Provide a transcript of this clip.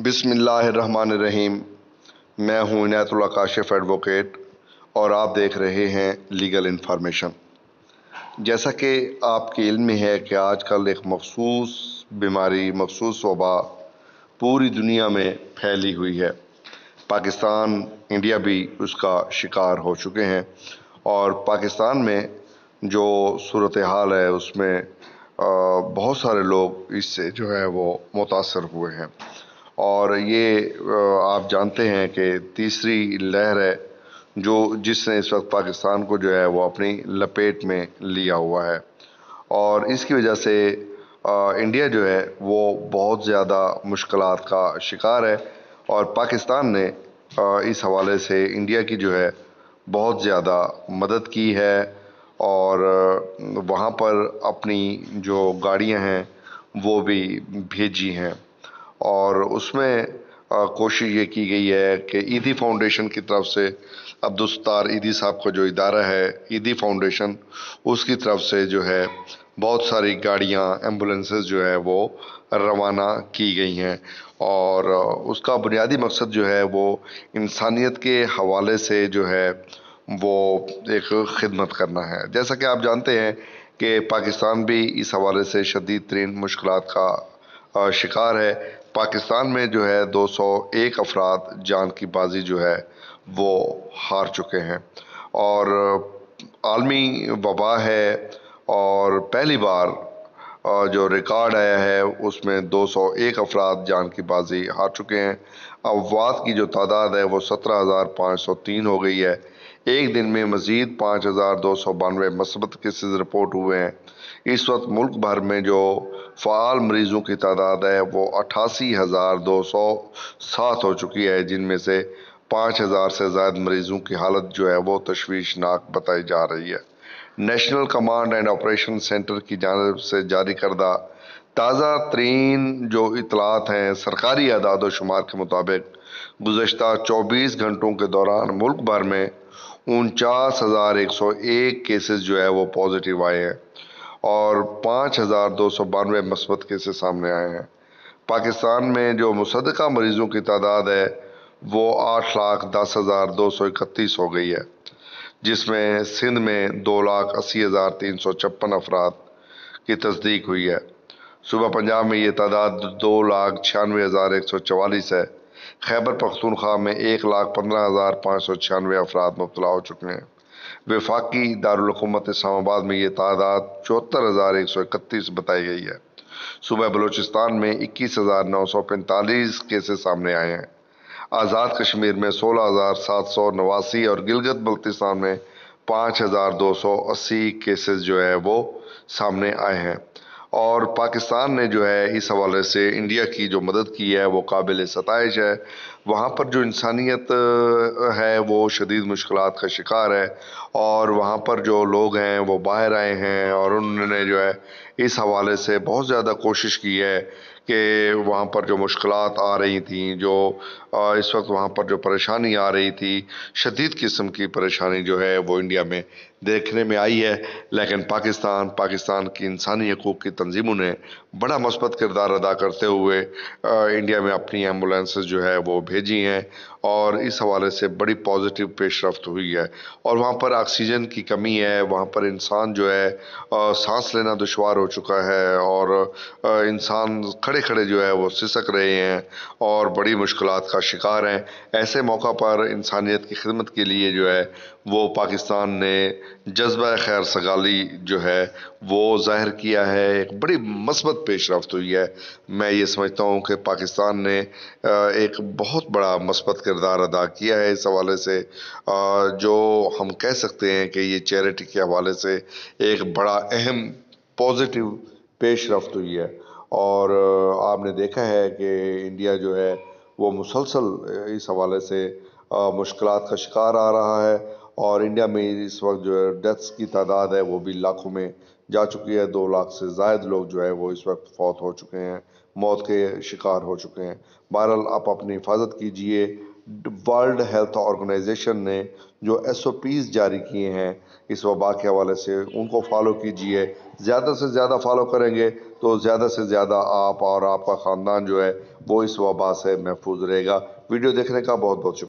बिसमीम मैं हूं इनायतुल्ला काशिफ एडवोकेट और आप देख रहे हैं लीगल इन्फॉर्मेशन जैसा कि आपके इल्म में है कि आजकल एक मखसूस बीमारी मखसूस वबा पूरी दुनिया में फैली हुई है पाकिस्तान इंडिया भी उसका शिकार हो चुके हैं और पाकिस्तान में जो सूरत हाल है उसमें बहुत सारे लोग इससे जो है वो मुतासर हुए हैं और ये आप जानते हैं कि तीसरी लहर है जो जिसने इस वक्त पाकिस्तान को जो है वो अपनी लपेट में लिया हुआ है और इसकी वजह से इंडिया जो है वो बहुत ज़्यादा मुश्किल का शिकार है और पाकिस्तान ने इस हवाले से इंडिया की जो है बहुत ज़्यादा मदद की है और वहाँ पर अपनी जो गाड़ियाँ हैं वो भी भेजी हैं और उसमें कोशिश ये की गई है कि ईदी फाउंडेशन की तरफ से अब्दुलस्तार ईदी साहब का जो इदारा है ईदी फाउंडेशन उसकी तरफ से जो है बहुत सारी गाड़ियाँ एम्बुलेंसेस जो है वो रवाना की गई हैं और उसका बुनियादी मकसद जो है वो इंसानियत के हवाले से जो है वो एक खिदमत करना है जैसा कि आप जानते हैं कि पाकिस्तान भी इस हवाले से शदीद तरीन मुश्किल का शिकार है पाकिस्तान में जो है 201 अफराद जान की बाजी जो है वो हार चुके हैं और आलमी वबा है और पहली बार जो रिकॉर्ड आया है उसमें 201 अफराद जान की बाजी हार चुके हैं अफवाद की जो तादाद है वो 17,503 हो गई है एक दिन में मज़ीद पाँच हज़ार दो सौ बानवे मस्बत केसेज रिपोर्ट हुए हैं इस वक्त मुल्क भर में जो फ़ाल मरीज़ों की तादाद है वो अट्ठासी हज़ार दो सौ सात हो चुकी है जिनमें से पाँच हज़ार से ज़ायद मरीज़ों की हालत जो है वो तशवीशनाक बताई जा रही है national command and operation centre की जानब से जारी करदा ताज़ा तरीन जो इतलात हैं सरकारी अदाद शुमार के मुताबिक गुज्त चौबीस घंटों के दौरान मुल्क भर में उनचास हज़ार एक सौ एक केसेस जो है वो पॉजिटिव आए हैं और पाँच हज़ार दो सौ बानवे मस्बत केसेस सामने आए हैं पाकिस्तान में जो मुसदा मरीज़ों की तादाद है वो आठ लाख दस हज़ार दो सौ इकतीस हो गई है जिसमें सिंध में दो लाख अस्सी हज़ार तीन सौ छप्पन अफराद की तस्दीक हुई है सुबह पंजाब में ये तादाद दो लाख छियानवे हज़ार एक सौ चवालीस है खैबर पख्तूनख्वा में एक लाख पंद्रह हज़ार पाँच सौ छियानवे अफराद मुबतला हो चुके हैं वफाकी दारकूमत इस्लामाबाद में ये तादाद चौहत्तर हज़ार एक सौ इकतीस बताई गई है सुबह बलूचिस्तान में इक्कीस हज़ार नौ सौ पैंतालीस केसेस सामने आए हैं आज़ाद कश्मीर में सोलह हज़ार सात सौ नवासी और गिलगत बल्तिस्तान में पाँच हज़ार दो सौ अस्सी केसेज जो है वो सामने आए हैं और पाकिस्तान ने जो है इस हवाले से इंडिया की जो मदद की है वो काबिल सतश है वहाँ पर जो इंसानियत है वो शदीद मुश्किल का शिकार है और वहाँ पर जो लोग हैं वो बाहर आए हैं और उन्होंने जो है इस हवाले से बहुत ज़्यादा कोशिश की है कि वहाँ पर जो मुश्किल आ रही थी जो इस वक्त वहाँ पर जो परेशानी आ रही थी शदीद किस्म की परेशानी जो है वो इंडिया में देखने में आई है लेकिन पाकिस्तान पाकिस्तान की इंसानी हकूक़ की तंजीमों ने बड़ा मस्बत किरदार अदा करते हुए इंडिया में अपनी एम्बुलेंस जो है वो भेजी हैं और इस हवाले से बड़ी पॉजिटिव पेशरफ हुई है और वहाँ पर ऑक्सीजन की कमी है वहाँ पर इंसान जो है सांस लेना दुशवार हो चुका है और इंसान खड़े खड़े जो है वो सिसक रहे हैं और बड़ी मुश्किल का शिकार हैं ऐसे मौका पर इंसानियत की खिदमत के लिए जो है वो पाकिस्तान ने जज्बा खैर सगाली जो है वो ज़ाहिर किया है एक बड़ी मस्बत पेश रफ्त हुई है मैं ये समझता हूँ कि पाकिस्तान ने एक बहुत बड़ा मस्बत किरदार अदा किया है इस हवाले से जो हम कह सकते हैं कि ये चैरिटी के हवाले से एक बड़ा अहम पॉजिटिव पेश रफ्त हुई है और आपने देखा है कि इंडिया जो है वो मुसलसल इस हवाले से मुश्किल का शिकार आ रहा है और इंडिया में इस वक्त जो है डेथ्स की तादाद है वो भी लाखों में जा चुकी है दो लाख से जायद लोग जो है वो इस वक्त फौत हो चुके हैं मौत के शिकार हो चुके हैं बहरहाल आप अपनी हिफाजत कीजिए वर्ल्ड हेल्थ ऑर्गेनाइजेशन ने जो एस ओ पीज़ जारी किए हैं इस वबा के हवाले से उनको फॉलो कीजिए ज़्यादा से ज़्यादा फॉलो करेंगे तो ज़्यादा से ज़्यादा आप और आपका ख़ानदान जो है वो इस वबा से महफूज रहेगा वीडियो देखने का बहुत बहुत शुक्रिया